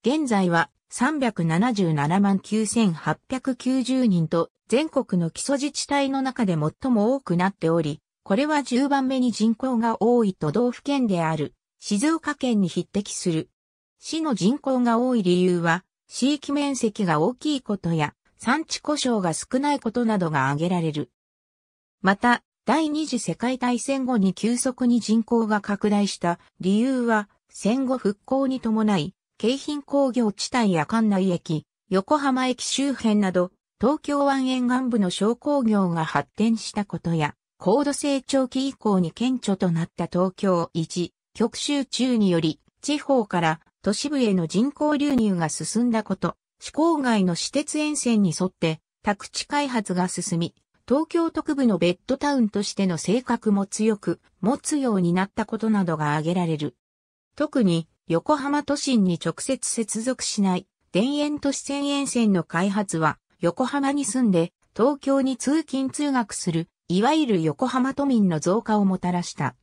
現在は377万9890人と全国の基礎自治体の中で最も多くなっており、これは10番目に人口が多い都道府県である静岡県に匹敵する。市の人口が多い理由は、市域面積が大きいことや、産地故障が少ないことなどが挙げられる。また、第二次世界大戦後に急速に人口が拡大した理由は、戦後復興に伴い、京浜工業地帯や関内駅、横浜駅周辺など、東京湾沿岸部の商工業が発展したことや、高度成長期以降に顕著となった東京一極集中により、地方から都市部への人口流入が進んだこと、市郊外の私鉄沿線に沿って宅地開発が進み、東京特部のベッドタウンとしての性格も強く持つようになったことなどが挙げられる。特に横浜都心に直接接続しない田園都市線沿線の開発は横浜に住んで東京に通勤通学するいわゆる横浜都民の増加をもたらした。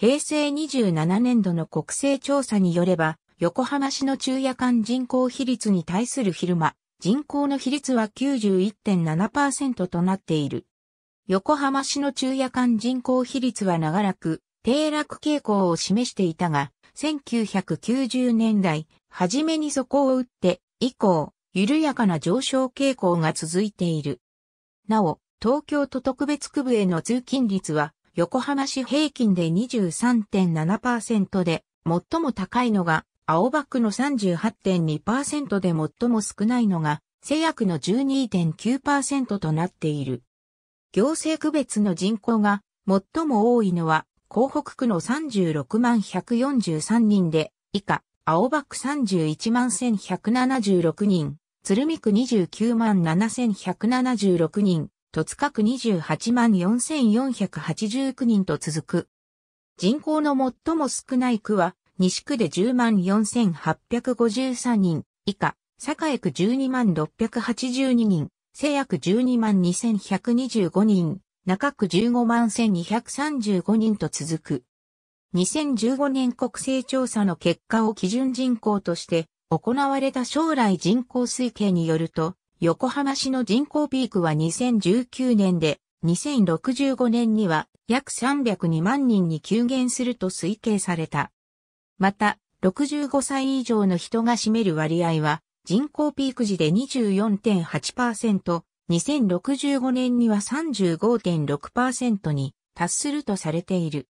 平成27年度の国勢調査によれば、横浜市の中夜間人口比率に対する昼間、人口の比率は91.7%となっている。横浜市の中夜間人口比率は長らく低落傾向を示していたが、1990年代、初めに底を打って、以降、緩やかな上昇傾向が続いている。なお、東京都特別区部への通勤率は横浜市平均で23.7%で、最も高いのが、青葉区の38.2%で最も少ないのが、製薬の12.9%となっている。行政区別の人口が最も多いのは、港北区の36万143人で、以下、青葉区31万1176人、鶴見区29万7176人、戸塚区28万4489人と続く。人口の最も少ない区は、西区で10万4853人、以下、栄区12万682人、西約12万2125人、中区15万1235人と続く。2015年国勢調査の結果を基準人口として行われた将来人口推計によると、横浜市の人口ピークは2019年で、2065年には約302万人に急減すると推計された。また、65歳以上の人が占める割合は、人口ピーク時で24.8%、2065年には35.6%に達するとされている。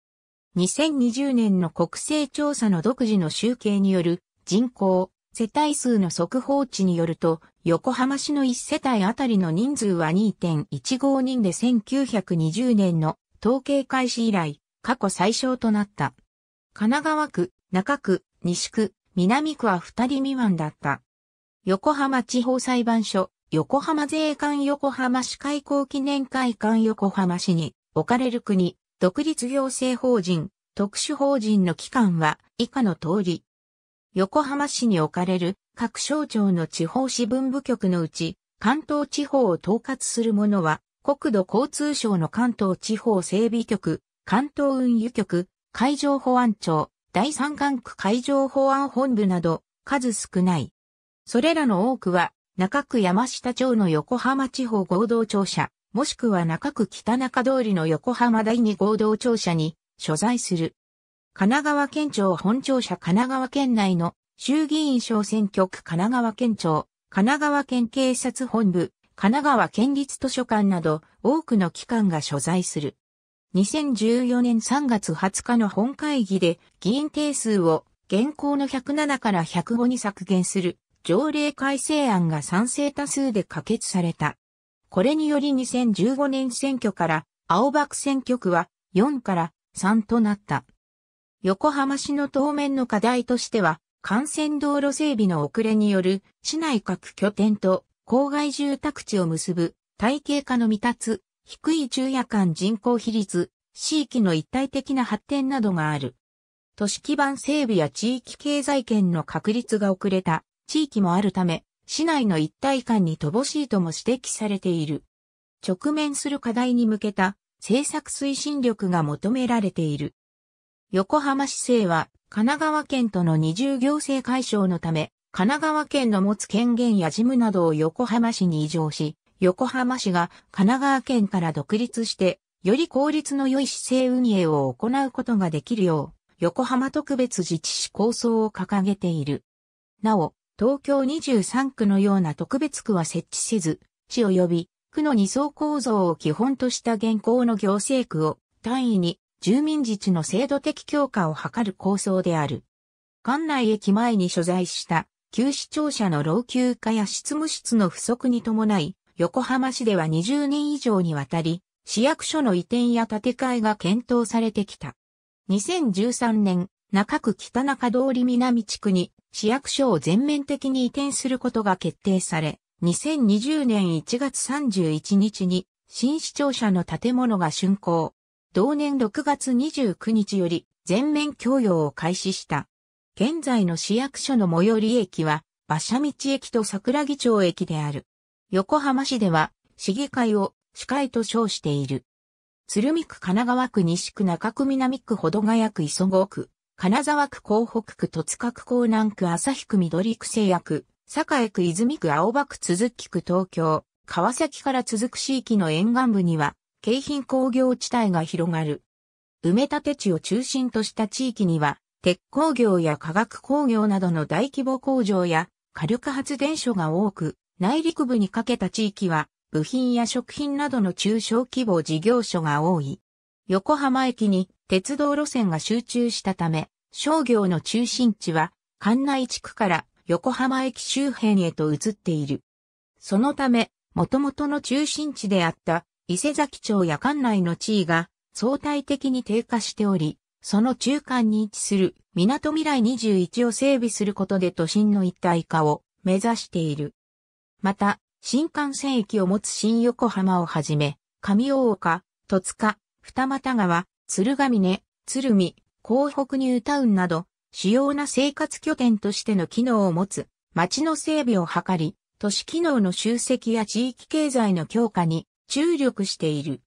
2020年の国勢調査の独自の集計による人口、世帯数の速報値によると、横浜市の1世帯あたりの人数は2.15人で1920年の統計開始以来、過去最小となった。神奈川区、中区、西区、南区は2人未満だった。横浜地方裁判所、横浜税関横浜市開港記念会館横浜市に置かれる国、独立行政法人、特殊法人の機関は以下の通り、横浜市に置かれる各省庁の地方支分部局のうち、関東地方を統括するものは、国土交通省の関東地方整備局、関東運輸局、海上保安庁、第三管区海上保安本部など、数少ない。それらの多くは、中区山下町の横浜地方合同庁舎、もしくは中区北中通りの横浜第二合同庁舎に所在する。神奈川県庁本庁舎神奈川県内の衆議院小選挙区神奈川県庁、神奈川県警察本部、神奈川県立図書館など多くの機関が所在する。2014年3月20日の本会議で議員定数を現行の107から105に削減する条例改正案が賛成多数で可決された。これにより2015年選挙から青葉区選挙区は4から3となった。横浜市の当面の課題としては、幹線道路整備の遅れによる市内各拠点と郊外住宅地を結ぶ体系化の未達、低い昼夜間人口比率、地域の一体的な発展などがある。都市基盤整備や地域経済圏の確立が遅れた地域もあるため、市内の一体感に乏しいとも指摘されている。直面する課題に向けた政策推進力が求められている。横浜市政は神奈川県との二重行政解消のため、神奈川県の持つ権限や事務などを横浜市に移譲し、横浜市が神奈川県から独立して、より効率の良い市政運営を行うことができるよう、横浜特別自治市構想を掲げている。なお、東京23区のような特別区は設置せず、市及び区の二層構造を基本とした現行の行政区を単位に住民自治の制度的強化を図る構想である。館内駅前に所在した旧市庁舎の老朽化や執務室の不足に伴い、横浜市では20年以上にわたり、市役所の移転や建て替えが検討されてきた。2013年、中区北中通り南地区に市役所を全面的に移転することが決定され、2020年1月31日に新市庁舎の建物が竣工。同年6月29日より全面供用を開始した。現在の市役所の最寄り駅は、馬車道駅と桜木町駅である。横浜市では、市議会を市会と称している。鶴見区神奈川区西区中区南区保土ヶ谷区磯子区、金沢区港北区戸塚区港南区旭区緑区西谷区、栄区泉区青葉区鈴木区東京、川崎から続く市域の沿岸部には、京浜工業地帯が広がる。埋め立て地を中心とした地域には、鉄工業や化学工業などの大規模工場や火力発電所が多く、内陸部にかけた地域は部品や食品などの中小規模事業所が多い。横浜駅に鉄道路線が集中したため、商業の中心地は関内地区から横浜駅周辺へと移っている。そのため、もともとの中心地であった伊勢崎町や館内の地位が相対的に低下しており、その中間に位置する港未来21を整備することで都心の一体化を目指している。また、新幹線駅を持つ新横浜をはじめ、上大岡、戸塚、二俣川、鶴ヶ峰、鶴見、港北ニュータウンなど、主要な生活拠点としての機能を持つ、町の整備を図り、都市機能の集積や地域経済の強化に注力している。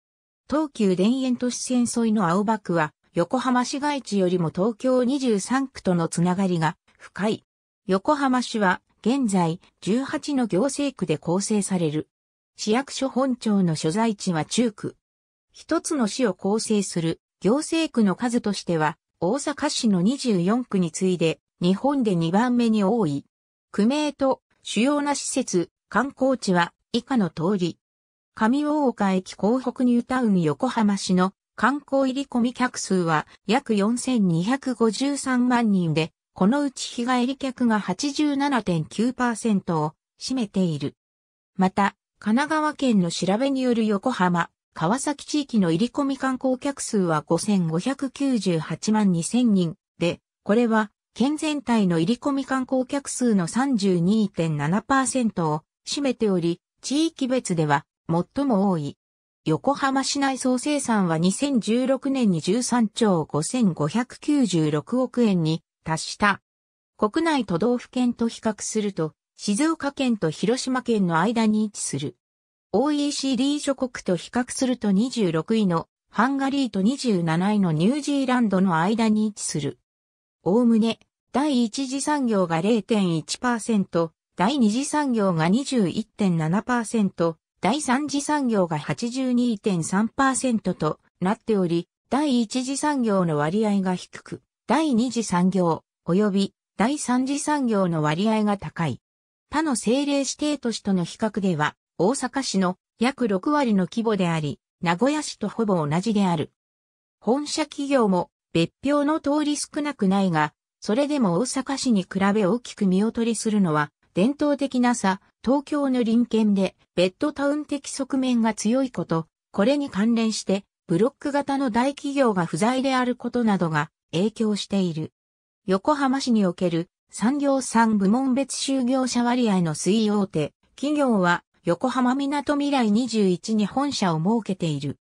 東急田園都市線沿いの青葉区は、横浜市街地よりも東京23区とのつながりが深い。横浜市は現在18の行政区で構成される。市役所本庁の所在地は中区。一つの市を構成する行政区の数としては大阪市の24区に次いで日本で2番目に多い。区名と主要な施設、観光地は以下の通り。上大岡駅港北ニュータウン横浜市の観光入り込み客数は約4253万人で、このうち日帰り客が87.9%を占めている。また、神奈川県の調べによる横浜、川崎地域の入り込み観光客数は5598万2000人で、これは県全体の入り込み観光客数の32.7%を占めており、地域別では最も多い。横浜市内総生産は2016年に13兆5596億円に達した。国内都道府県と比較すると、静岡県と広島県の間に位置する。OECD 諸国と比較すると26位のハンガリーと27位のニュージーランドの間に位置する。おおむね、第一次産業が0.1%、第二次産業が21.7%、第三次産業が82.3%となっており、第一次産業の割合が低く、第二次産業及び第三次産業の割合が高い。他の政令指定都市との比較では、大阪市の約6割の規模であり、名古屋市とほぼ同じである。本社企業も別表の通り少なくないが、それでも大阪市に比べ大きく見劣りするのは伝統的な差東京の臨県でベッドタウン的側面が強いこと、これに関連してブロック型の大企業が不在であることなどが影響している。横浜市における産業産部門別就業者割合の推移大手、企業は横浜港未来21に本社を設けている。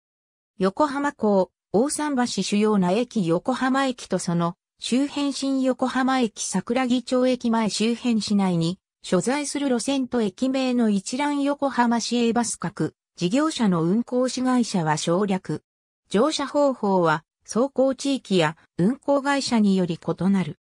横浜港、大桟橋主要な駅横浜駅とその周辺新横浜駅桜木町駅前周辺市内に所在する路線と駅名の一覧横浜市営バス各事業者の運行子会社は省略。乗車方法は走行地域や運行会社により異なる。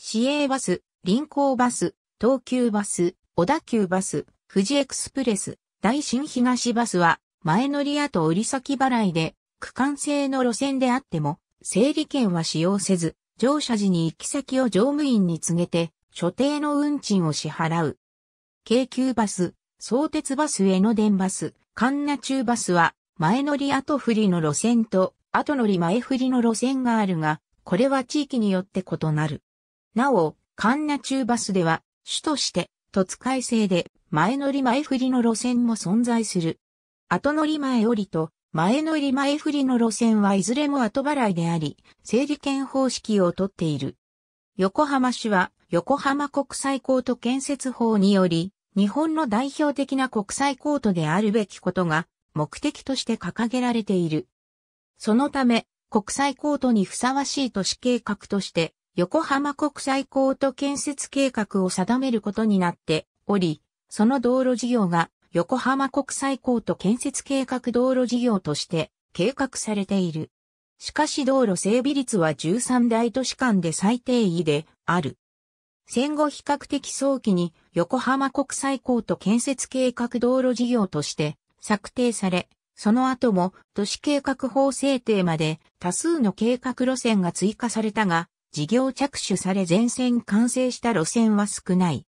市営バス、臨港バス、東急バス、小田急バス、富士エクスプレス、大新東バスは前乗りやと売り先払いで区間制の路線であっても整理券は使用せず乗車時に行き先を乗務員に告げて所定の運賃を支払う。京急バス、相鉄バス江ノ電バス、ンナ中バスは、前乗り後振りの路線と、後乗り前振りの路線があるが、これは地域によって異なる。なお、ンナ中バスでは、主として、都改正で、前乗り前振りの路線も存在する。後乗り前降りと、前乗り前振りの路線はいずれも後払いであり、整理券方式をとっている。横浜市は、横浜国際コート建設法により、日本の代表的な国際コートであるべきことが目的として掲げられている。そのため、国際コートにふさわしい都市計画として、横浜国際コート建設計画を定めることになっており、その道路事業が横浜国際コート建設計画道路事業として計画されている。しかし道路整備率は13大都市間で最低位である。戦後比較的早期に横浜国際港と建設計画道路事業として策定され、その後も都市計画法制定まで多数の計画路線が追加されたが、事業着手され全線完成した路線は少ない。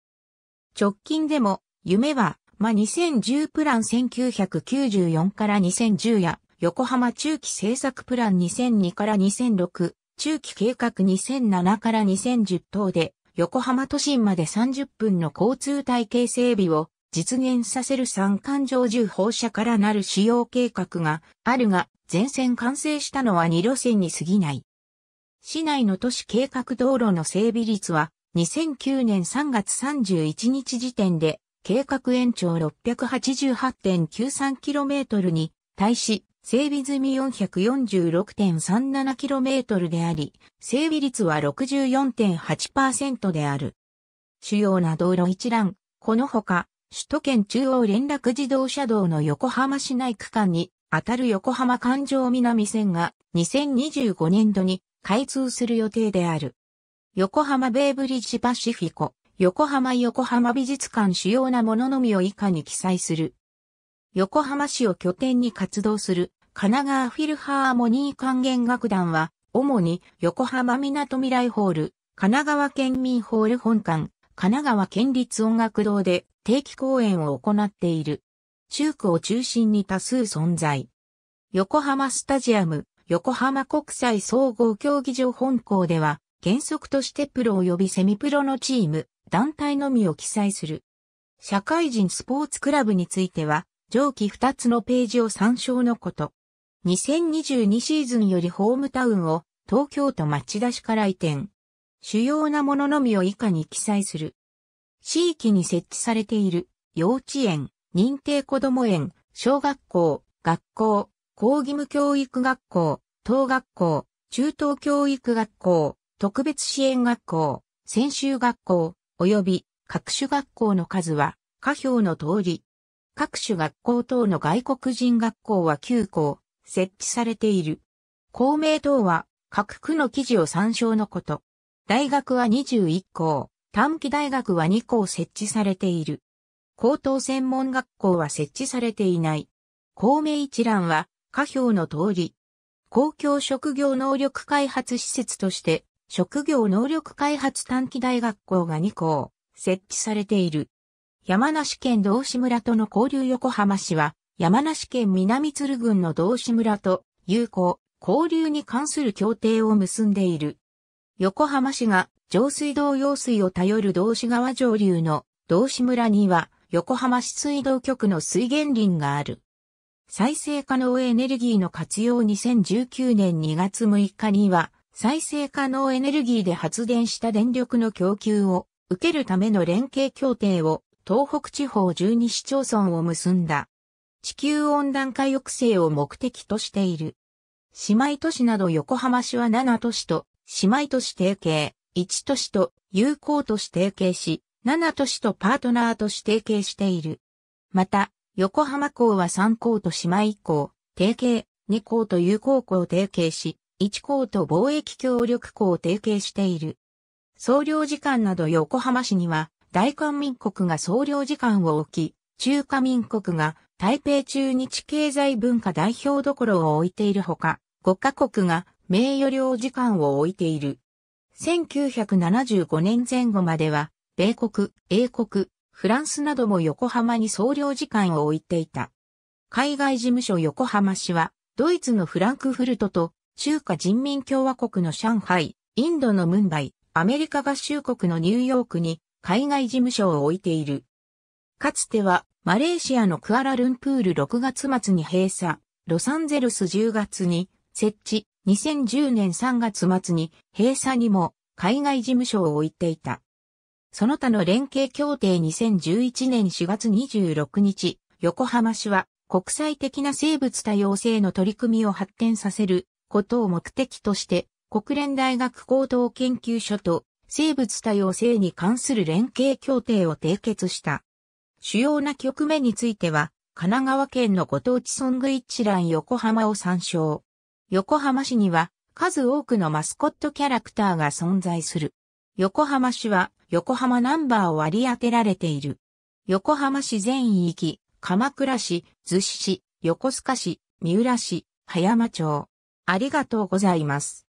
直近でも、夢は、ま2010プラン1994から2010や、横浜中期政策プラン2002から2006、中期計画2007から2010等で、横浜都心まで30分の交通体系整備を実現させる三環状重放射からなる使用計画があるが、全線完成したのは2路線に過ぎない。市内の都市計画道路の整備率は2009年3月31日時点で計画延長 688.93km に対し整備済み 446.37km であり、整備率は64.8%である。主要な道路一覧、このほか、首都圏中央連絡自動車道の横浜市内区間に、あたる横浜環状南線が2025年度に開通する予定である。横浜ベイブリッジパシフィコ、横浜横浜美術館主要なもののみを以下に記載する。横浜市を拠点に活動する神奈川フィルハーモニー管弦楽団は、主に横浜港未来ホール、神奈川県民ホール本館、神奈川県立音楽堂で定期公演を行っている。中区を中心に多数存在。横浜スタジアム、横浜国際総合競技場本校では、原則としてプロ及びセミプロのチーム、団体のみを記載する。社会人スポーツクラブについては、上記2つのページを参照のこと。2022シーズンよりホームタウンを東京都町田市から移転。主要なもののみを以下に記載する。地域に設置されている幼稚園、認定子ども園、小学校、学校、高義務教育学校、等学校、中等教育学校、特別支援学校、専修学校、及び各種学校の数は、下表の通り。各種学校等の外国人学校は9校、設置されている。公明党は各区の記事を参照のこと。大学は21校、短期大学は2校設置されている。高等専門学校は設置されていない。公明一覧は、下表の通り。公共職業能力開発施設として、職業能力開発短期大学校が2校設置されている。山梨県道志村との交流横浜市は、山梨県南鶴郡の道志村と友好、交流に関する協定を結んでいる。横浜市が上水道用水を頼る道志川上流の道志村には横浜市水道局の水源林がある。再生可能エネルギーの活用2019年2月6日には再生可能エネルギーで発電した電力の供給を受けるための連携協定を東北地方12市町村を結んだ。地球温暖化抑制を目的としている。姉妹都市など横浜市は7都市と姉妹都市提携、1都市と友好都市提携し、7都市とパートナーとして提携している。また、横浜港は3港と姉妹港、提携、2港と友好港を提携し、1港と貿易協力港を提携している。総領事館など横浜市には、大韓民国が総領事館を置き、中華民国が台北中日経済文化代表どころを置いているほか、5カ国が名誉領事館を置いている。1975年前後までは、米国、英国、フランスなども横浜に総領事館を置いていた。海外事務所横浜市は、ドイツのフランクフルトと、中華人民共和国の上海、インドのムンバイ、アメリカ合衆国のニューヨークに海外事務所を置いている。かつてはマレーシアのクアラルンプール6月末に閉鎖、ロサンゼルス10月に設置、2010年3月末に閉鎖にも海外事務所を置いていた。その他の連携協定2011年4月26日、横浜市は国際的な生物多様性の取り組みを発展させることを目的として、国連大学高等研究所と生物多様性に関する連携協定を締結した。主要な局面については、神奈川県のご当地ソング一覧横浜を参照。横浜市には数多くのマスコットキャラクターが存在する。横浜市は横浜ナンバーを割り当てられている。横浜市全域、鎌倉市、逗子市、横須賀市、三浦市、葉山町。ありがとうございます。